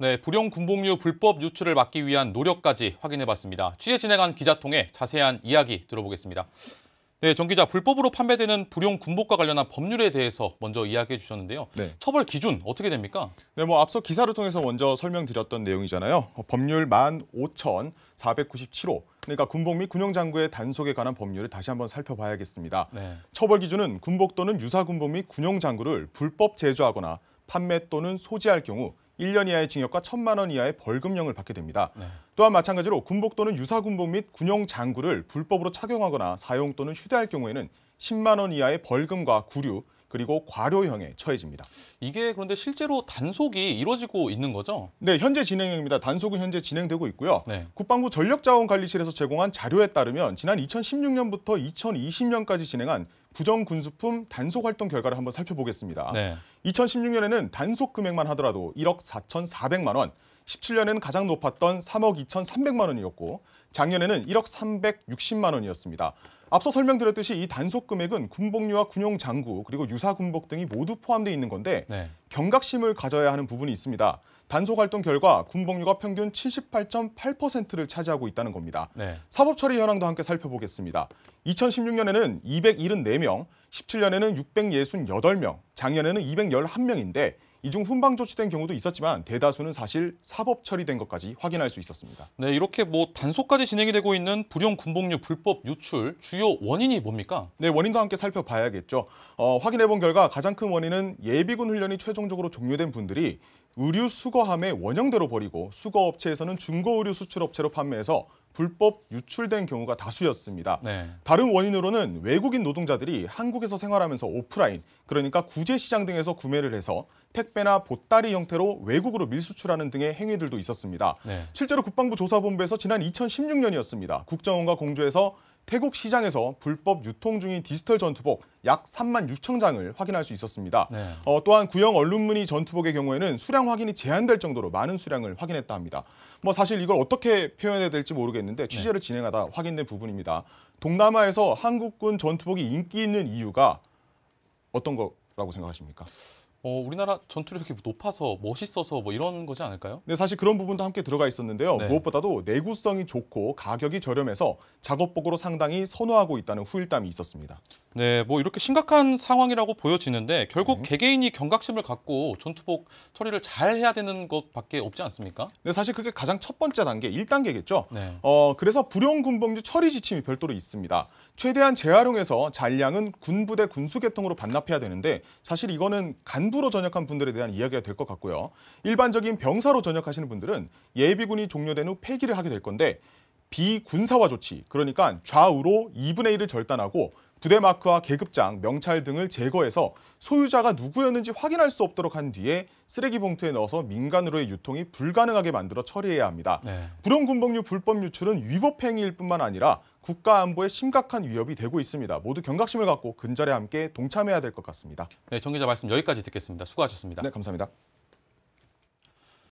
네, 불용 군복류 불법 유출을 막기 위한 노력까지 확인해봤습니다. 취재 진행한 기자 통해 자세한 이야기 들어보겠습니다. 네, 정 기자 불법으로 판매되는 불용 군복과 관련한 법률에 대해서 먼저 이야기해 주셨는데요. 네. 처벌 기준 어떻게 됩니까? 네, 뭐 앞서 기사를 통해서 먼저 설명드렸던 내용이잖아요. 어, 법률 15,497호 그러니까 군복 및 군용 장구의 단속에 관한 법률을 다시 한번 살펴봐야겠습니다. 네. 처벌 기준은 군복 또는 유사 군복 및 군용 장구를 불법 제조하거나 판매 또는 소지할 경우 1년 이하의 징역과 1천만 원 이하의 벌금형을 받게 됩니다. 네. 또한 마찬가지로 군복 또는 유사군복 및 군용 장구를 불법으로 착용하거나 사용 또는 휴대할 경우에는 10만 원 이하의 벌금과 구류, 그리고 과료형에 처해집니다. 이게 그런데 실제로 단속이 이루어지고 있는 거죠? 네, 현재 진행형입니다. 단속은 현재 진행되고 있고요. 네. 국방부 전력자원관리실에서 제공한 자료에 따르면 지난 2016년부터 2020년까지 진행한 부정군수품 단속 활동 결과를 한번 살펴보겠습니다. 네. 2016년에는 단속 금액만 하더라도 1억 4,400만 원, 17년에는 가장 높았던 3억 2,300만 원이었고 작년에는 1억 360만 원이었습니다. 앞서 설명드렸듯이 이 단속 금액은 군복류와 군용 장구 그리고 유사 군복 등이 모두 포함되어 있는 건데 네. 경각심을 가져야 하는 부분이 있습니다. 단속 활동 결과 군복류가 평균 78.8%를 차지하고 있다는 겁니다. 네. 사법 처리 현황도 함께 살펴보겠습니다. 2016년에는 274명, 17년에는 668명, 작년에는 211명인데 이중 훈방 조치된 경우도 있었지만 대다수는 사실 사법 처리된 것까지 확인할 수 있었습니다. 네, 이렇게 뭐 단속까지 진행이 되고 있는 불용 군복류 불법 유출 주요 원인이 뭡니까? 네, 원인과 함께 살펴봐야겠죠. 어, 확인해 본 결과 가장 큰 원인은 예비군 훈련이 최종적으로 종료된 분들이 의류 수거함에 원형대로 버리고 수거업체에서는 중고 의류 수출업체로 판매해서 불법 유출된 경우가 다수였습니다. 네. 다른 원인으로는 외국인 노동자들이 한국에서 생활하면서 오프라인, 그러니까 구제 시장 등에서 구매를 해서 택배나 보따리 형태로 외국으로 밀수출하는 등의 행위들도 있었습니다. 네. 실제로 국방부 조사본부에서 지난 2016년이었습니다. 국정원과 공조해서 태국 시장에서 불법 유통 중인 디지털 전투복 약 3만 6천 장을 확인할 수 있었습니다. 네. 어, 또한 구형 얼룩무늬 전투복의 경우에는 수량 확인이 제한될 정도로 많은 수량을 확인했다 합니다. 뭐 사실 이걸 어떻게 표현해야 될지 모르겠는데 네. 취재를 네. 진행하다 확인된 부분입니다. 동남아에서 한국군 전투복이 인기 있는 이유가 어떤 거라고 생각하십니까? 어, 우리나라 전투력이 높아서 멋있어서 뭐 이런 거지 않을까요? 네, 사실 그런 부분도 함께 들어가 있었는데요. 네. 무엇보다도 내구성이 좋고 가격이 저렴해서 작업복으로 상당히 선호하고 있다는 후일담이 있었습니다. 네, 뭐 이렇게 심각한 상황이라고 보여지는데 결국 네. 개개인이 경각심을 갖고 전투복 처리를 잘 해야 되는 것밖에 없지 않습니까? 네, 사실 그게 가장 첫 번째 단계, 일단계겠죠 네. 어, 그래서 불용군복류 처리 지침이 별도로 있습니다. 최대한 재활용해서 잔량은 군부대 군수계통으로 반납해야 되는데 사실 이거는 간부로 전역한 분들에 대한 이야기가 될 것 같고요. 일반적인 병사로 전역하시는 분들은 예비군이 종료된 후 폐기를 하게 될 건데 비군사화 조치, 그러니까 좌우로 2분의 1을 절단하고 부대마크와 계급장, 명찰 등을 제거해서 소유자가 누구였는지 확인할 수 없도록 한 뒤에 쓰레기 봉투에 넣어서 민간으로의 유통이 불가능하게 만들어 처리해야 합니다. 네. 불용군복류 불법 유출은 위법 행위일 뿐만 아니라 국가 안보에 심각한 위협이 되고 있습니다. 모두 경각심을 갖고 근절에 함께 동참해야 될 것 같습니다. 네, 정 기자 말씀 여기까지 듣겠습니다. 수고하셨습니다. 네, 감사합니다.